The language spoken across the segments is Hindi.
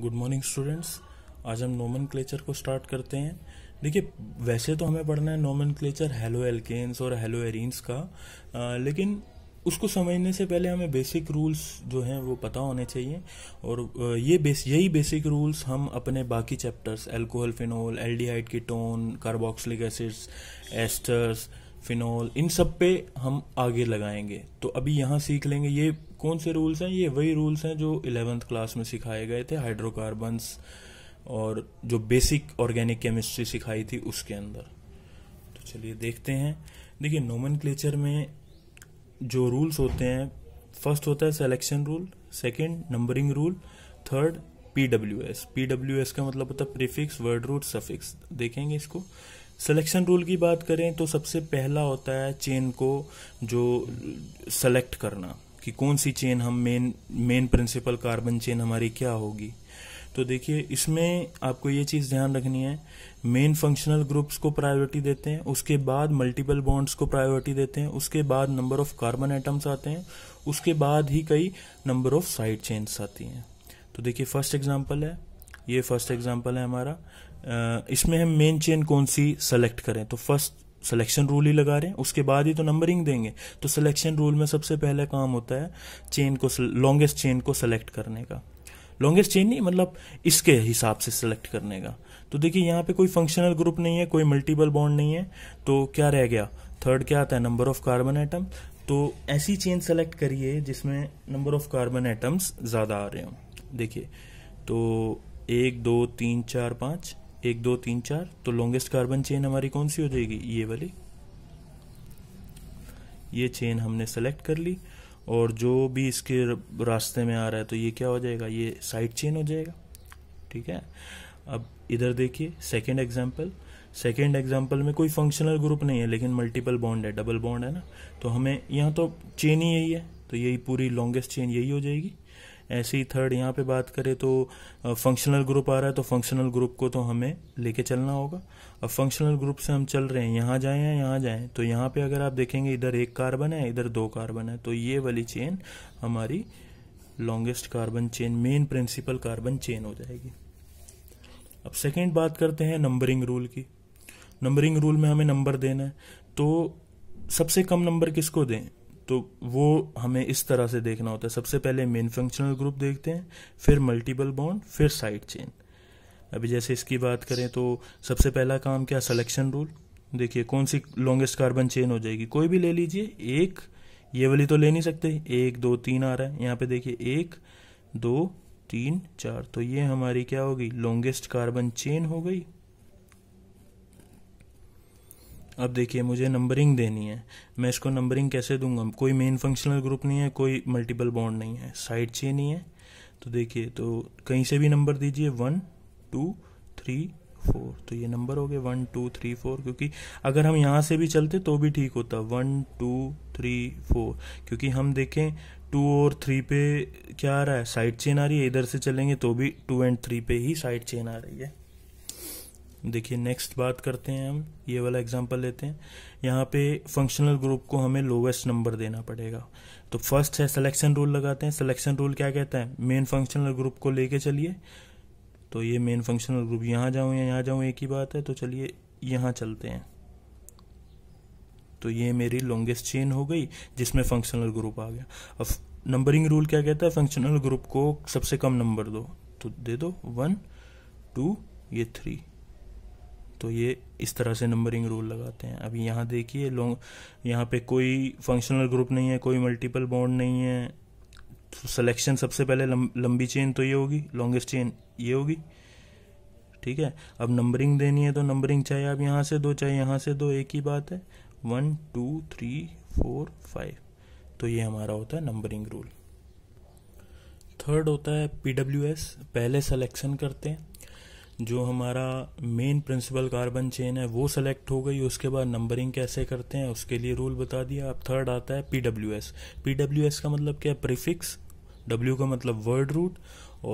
गुड मॉर्निंग स्टूडेंट्स आज हम नोमन क्लेचर को स्टार्ट करते हैं देखिए वैसे तो हमें पढ़ना है नोमन क्लेचर हेलो एल्केन्स और हेलो एरिन्स का आ, लेकिन उसको समझने से पहले हमें बेसिक रूल्स जो हैं वो पता होने चाहिए और ये बेस यही बेसिक रूल्स हम अपने बाकी chapters alcohol phenol aldehyde ketone carboxylic acids esters phenol इन सब पे हम आगे लगाएंगे तो अभी यहाँ सीख लेंगे ये कौन से रूल्स हैं ये वही रूल्स हैं जो इलेवेंथ क्लास में सिखाए गए थे हाइड्रोकार्बन्स और जो बेसिक ऑर्गेनिक केमिस्ट्री सिखाई थी उसके अंदर तो चलिए देखते हैं देखिए नोमन में जो रूल्स होते हैं फर्स्ट होता है selection rule second numbering rule third P W S P W S का मतलब होता है प्रीफिक्स वर्ड रूट सफिक्स देखेंगे इसको सिलेक्शन रूल की बात करें तो सबसे पहला होता है चेन को जो सेलेक्ट करना कि कौन सी चेन हम main main principal carbon chain हमारी क्या होगी तो देखिए इसमें आपको ये चीज़ ध्यान रखनी है मेन फंक्शनल ग्रुप्स को प्रायोरिटी देते हैं उसके बाद मल्टीपल बॉन्ड्स को प्रायोरिटी देते हैं उसके बाद नंबर ऑफ कार्बन एटम्स आते हैं उसके बाद ही कई नंबर ऑफ साइड चेन्स आती हैं तो देखिए फर्स्ट एग्जाम्पल है ये फर्स्ट एग्जाम्पल है हमारा इसमें हम मेन चेन कौन सी सेलेक्ट करें तो फर्स्ट सिलेक्शन रूल ही लगा रहे हैं उसके बाद ही तो नंबरिंग देंगे तो सिलेक्शन रूल में सबसे पहला काम होता है चेन को लॉन्गेस्ट चेन को सेलेक्ट करने का लॉन्गेस्ट चेन नहीं मतलब इसके हिसाब से सिलेक्ट करने का तो देखिए यहाँ पे कोई फंक्शनल ग्रुप नहीं है कोई मल्टीपल बॉन्ड नहीं है तो क्या रह गया थर्ड क्या आता है नंबर ऑफ कार्बन एटम तो ऐसी चेन सेलेक्ट करिए जिसमें नंबर ऑफ कार्बन एटम्स ज़्यादा आ रहे हो देखिए तो एक दो तीन चार पांच एक दो तीन चार तो लॉन्गेस्ट कार्बन चेन हमारी कौन सी हो जाएगी ये वाली ये चेन हमने सेलेक्ट कर ली और जो भी इसके रास्ते में आ रहा है तो ये क्या हो जाएगा ये साइड चेन हो जाएगा ठीक है अब इधर देखिए सेकेंड एग्जाम्पल सेकेंड एग्जाम्पल में कोई फंक्शनल ग्रुप नहीं है लेकिन मल्टीपल बॉन्ड है डबल बॉन्ड है ना तो हमें यहाँ तो चेन ही यही है तो यही पूरी लॉन्गेस्ट चेन यही हो जाएगी ऐसे ही थर्ड यहाँ पे बात करें तो फंक्शनल ग्रुप आ रहा है तो फंक्शनल ग्रुप को तो हमें लेके चलना होगा अब फंक्शनल ग्रुप से हम चल रहे हैं यहाँ जाए या यहाँ जाएँ तो यहाँ पे अगर आप देखेंगे इधर एक कार्बन है इधर दो कार्बन है तो ये वाली चेन हमारी longest carbon chain main principal carbon chain हो जाएगी अब सेकेंड बात करते हैं नंबरिंग रूल की नंबरिंग रूल में हमें नंबर देना है तो सबसे कम नंबर किसको दें तो वो हमें इस तरह से देखना होता है सबसे पहले मेन फंक्शनल ग्रुप देखते हैं फिर मल्टीपल बॉन्ड फिर साइड चेन अभी जैसे इसकी बात करें तो सबसे पहला काम क्या सलेक्शन रूल देखिए कौन सी लॉन्गेस्ट कार्बन चेन हो जाएगी कोई भी ले लीजिए एक ये वाली तो ले नहीं सकते एक दो तीन आ रहा है यहाँ पे देखिए एक दो तीन चार तो ये हमारी क्या होगी लॉन्गेस्ट कार्बन चेन हो गई अब देखिए मुझे नंबरिंग देनी है मैं इसको नंबरिंग कैसे दूंगा कोई मेन फंक्शनल ग्रुप नहीं है कोई मल्टीपल बॉन्ड नहीं है साइड चेन ही है तो देखिए तो कहीं से भी नंबर दीजिए वन टू थ्री फोर तो ये नंबर हो गए वन टू थ्री फोर क्योंकि अगर हम यहाँ से भी चलते तो भी ठीक होता वन टू थ्री फोर क्योंकि हम देखें टू और थ्री पे क्या आ रहा है साइड चेन आ रही है इधर से चलेंगे तो भी टू एंड थ्री पे ही साइड चेन आ रही है देखिए नेक्स्ट बात करते हैं हम ये वाला एग्जांपल लेते हैं यहाँ पे फंक्शनल ग्रुप को हमें लोवेस्ट नंबर देना पड़ेगा तो फर्स्ट है सिलेक्शन रूल लगाते हैं सिलेक्शन रूल क्या कहता है मेन फंक्शनल ग्रुप को लेके चलिए तो ये मेन फंक्शनल ग्रुप यहाँ जाऊँ या यहाँ जाऊँ एक ही बात है तो चलिए यहाँ चलते हैं तो ये मेरी लॉन्गेस्ट चेन हो गई जिसमें फंक्शनल ग्रुप आ गया अब नंबरिंग रूल क्या कहता है फंक्शनल ग्रुप को सबसे कम नंबर दो तो दे दो वन टू ये थ्री तो ये इस तरह से नंबरिंग रूल लगाते हैं अभी यहाँ देखिए लॉन्ग यहाँ पे कोई फंक्शनल ग्रुप नहीं है कोई मल्टीपल बॉन्ड नहीं है सिलेक्शन तो सबसे पहले लं, लंबी चेन तो ये होगी लॉन्गेस्ट चेन ये होगी ठीक है अब नंबरिंग देनी है तो नंबरिंग चाहे आप यहाँ से दो चाहे यहाँ से दो एक ही बात है one two three four five तो ये हमारा होता है नंबरिंग रूल थर्ड होता है पी पहले सिलेक्शन करते हैं जो हमारा मेन प्रिंसिपल कार्बन चेन है वो सेलेक्ट हो गई उसके बाद नंबरिंग कैसे करते हैं उसके लिए रूल बता दिया अब थर्ड आता है P W S P W S का मतलब क्या है प्रीफिक्स डब्ल्यू का मतलब वर्ड रूट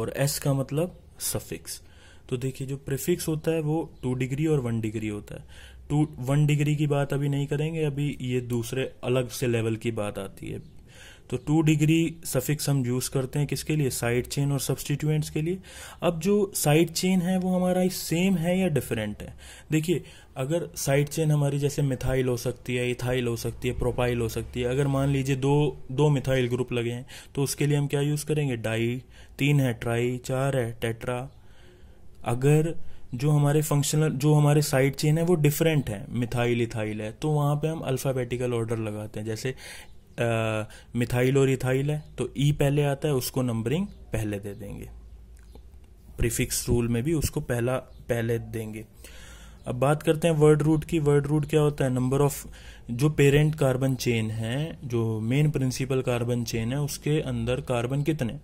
और एस का मतलब सफिक्स तो देखिए जो प्रीफिक्स होता है वो टू डिग्री और वन डिग्री होता है टू वन डिग्री की बात अभी नहीं करेंगे अभी ये दूसरे अलग से लेवल की बात आती है तो टू डिग्री सफिक्स हम यूज करते हैं किसके लिए साइड चेन और सब्सटीट्यूएंट्स के लिए अब जो साइड चेन है वो हमारा सेम है या डिफरेंट है देखिए अगर साइड चेन हमारी जैसे मिथाइल हो सकती है इथाइल हो सकती है प्रोपाइल हो सकती है अगर मान लीजिए दो दो मिथाइल ग्रुप लगे हैं तो उसके लिए हम क्या यूज करेंगे डाई तीन है ट्राई चार है टेट्रा अगर जो हमारे फंक्शनल जो हमारे साइड चेन है वो डिफरेंट है मिथाइल इथाइल है तो वहां पे हम अल्फ़ाबेटिकल ऑर्डर लगाते हैं जैसे मिथाइल और इथाइल है तो ई e पहले आता है उसको नंबरिंग पहले दे देंगे प्रीफिक्स रूल में भी उसको पहला पहले देंगे अब बात करते हैं वर्ड रूट की वर्ड रूट क्या होता है नंबर ऑफ जो पेरेंट कार्बन चेन है जो मेन प्रिंसिपल कार्बन चेन है उसके अंदर कार्बन कितने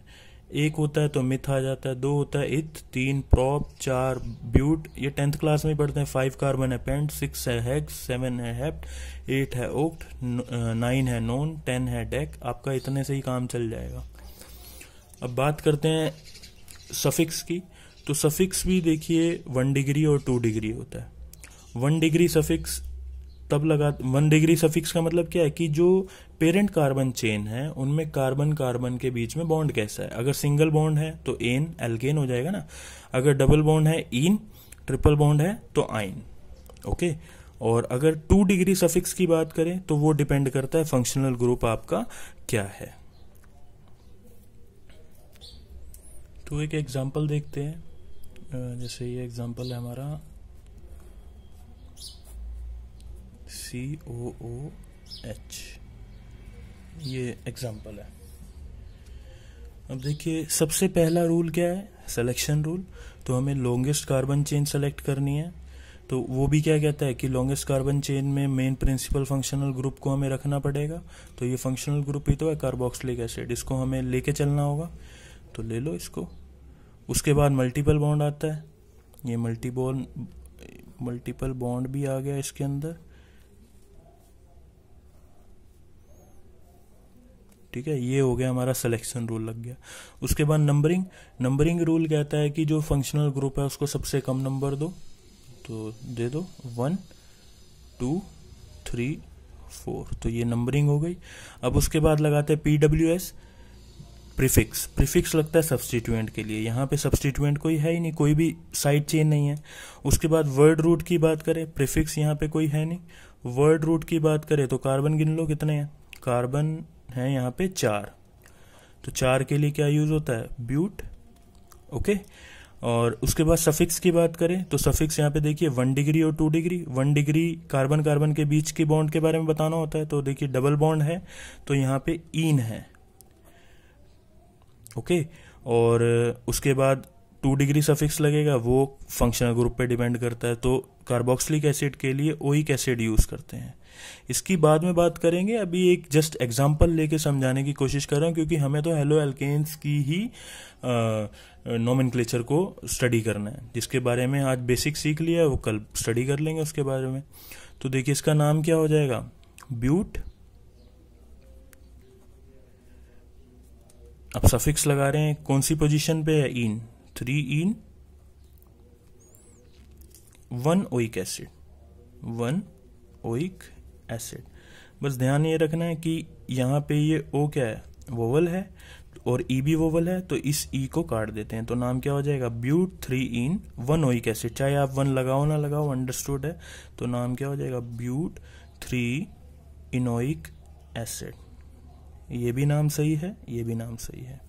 एक होता है तो मिथ आ जाता है दो होता है इथ तीन प्रॉप चार ब्यूट ये टेंथ क्लास में पढ़ते हैं फाइव कार्बन है पेंट सिक्स है हेग सेवन है हेप्ट एट है ओक्ट नाइन है नोन टेन है डेक आपका इतने से ही काम चल जाएगा अब बात करते हैं सफिक्स की तो सफिक्स भी देखिए वन डिग्री और टू डिग्री होता है वन डिग्री सफिक्स तब लगा वन डिग्री सफिक्स का मतलब क्या है कि जो पेरेंट कार्बन चेन है उनमें कार्बन कार्बन के बीच में बॉन्ड कैसा है अगर सिंगल बॉन्ड है तो एन एलगेन हो जाएगा ना अगर डबल बॉन्ड है इन ट्रिपल बॉन्ड है तो आइन ओके और अगर टू डिग्री सफिक्स की बात करें तो वो डिपेंड करता है फंक्शनल ग्रुप आपका क्या है तो एक एग्जाम्पल देखते हैं जैसे ये एग्जाम्पल है हमारा सी ओ ओ एच ये एग्ज़ाम्पल है अब देखिए सबसे पहला रूल क्या है सिलेक्शन रूल तो हमें लॉन्गेस्ट कार्बन चेन सेलेक्ट करनी है तो वो भी क्या कहता है कि लॉन्गेस्ट कार्बन चेन में मेन प्रिंसिपल फंक्शनल ग्रुप को हमें रखना पड़ेगा तो ये फंक्शनल ग्रुप ही तो है कार्बोक्सलिक एसिड इसको हमें लेके चलना होगा तो ले लो इसको उसके बाद मल्टीपल बॉन्ड आता है ये मल्टीबॉन्ड मल्टीपल बॉन्ड भी आ गया इसके अंदर ठीक है ये हो गया हमारा सिलेक्शन रूल लग गया उसके बाद नंबरिंग नंबरिंग रूल कहता है कि जो फंक्शनल ग्रुप है उसको सबसे कम नंबर दो तो दे दो वन टू थ्री फोर तो ये नंबरिंग हो गई अब उसके बाद लगाते हैं P W S prefix prefix लगता है सब्सटीट्यूएंट के लिए यहाँ पे सब्सटीट्यूएंट कोई है ही नहीं कोई भी साइड चेन नहीं है उसके बाद वर्ड रूट की बात करें प्रीफिक्स यहाँ पे कोई है नहीं वर्ड रूट की बात करें तो कार्बन गिन लो कितने हैं कार्बन हैं यहाँ पे चार तो चार के लिए क्या यूज़ होता है ब्यूट ओके और उसके बाद सफिक्स की बात करें तो सफिक्स यहाँ पे देखिए वन डिग्री और two degree one degree carbon carbon के बीच की बॉन्ड के बारे में बताना होता है तो देखिए डबल बॉन्ड है तो यहाँ पे ईन है ओके और उसके बाद टू डिग्री सफिक्स लगेगा वो फंक्शनल ग्रुप पे डिपेंड करता है तो कार्बोक्सिलिक एसिड के लिए ओइक एसिड यूज़ करते हैं इसकी बाद में बात करेंगे अभी एक जस्ट एग्जाम्पल लेके समझाने की कोशिश कर रहा हूँ क्योंकि हमें तो हेलो एल्केन्स की ही क्लेचर को स्टडी करना है जिसके बारे में आज बेसिक सीख लिया है वो कल स्टडी कर लेंगे उसके बारे में तो देखिए इसका नाम क्या हो जाएगा ब्यूट अब सफिक्स लगा रहे हैं कौन सी पोजीशन पे है yne three yne one oic acid one oic acid बस ध्यान ये रखना है कि यहाँ पे ये ओ क्या है वोवल है और ई e भी वोवल है तो इस ई e को काट देते हैं तो नाम क्या हो जाएगा but three yne one oic acid चाहे आप वन लगाओ ना लगाओ अंडरस्टूड है तो नाम क्या हो जाएगा ब्यूट थ्री इनोइक एसिड ये भी नाम सही है ये भी नाम सही है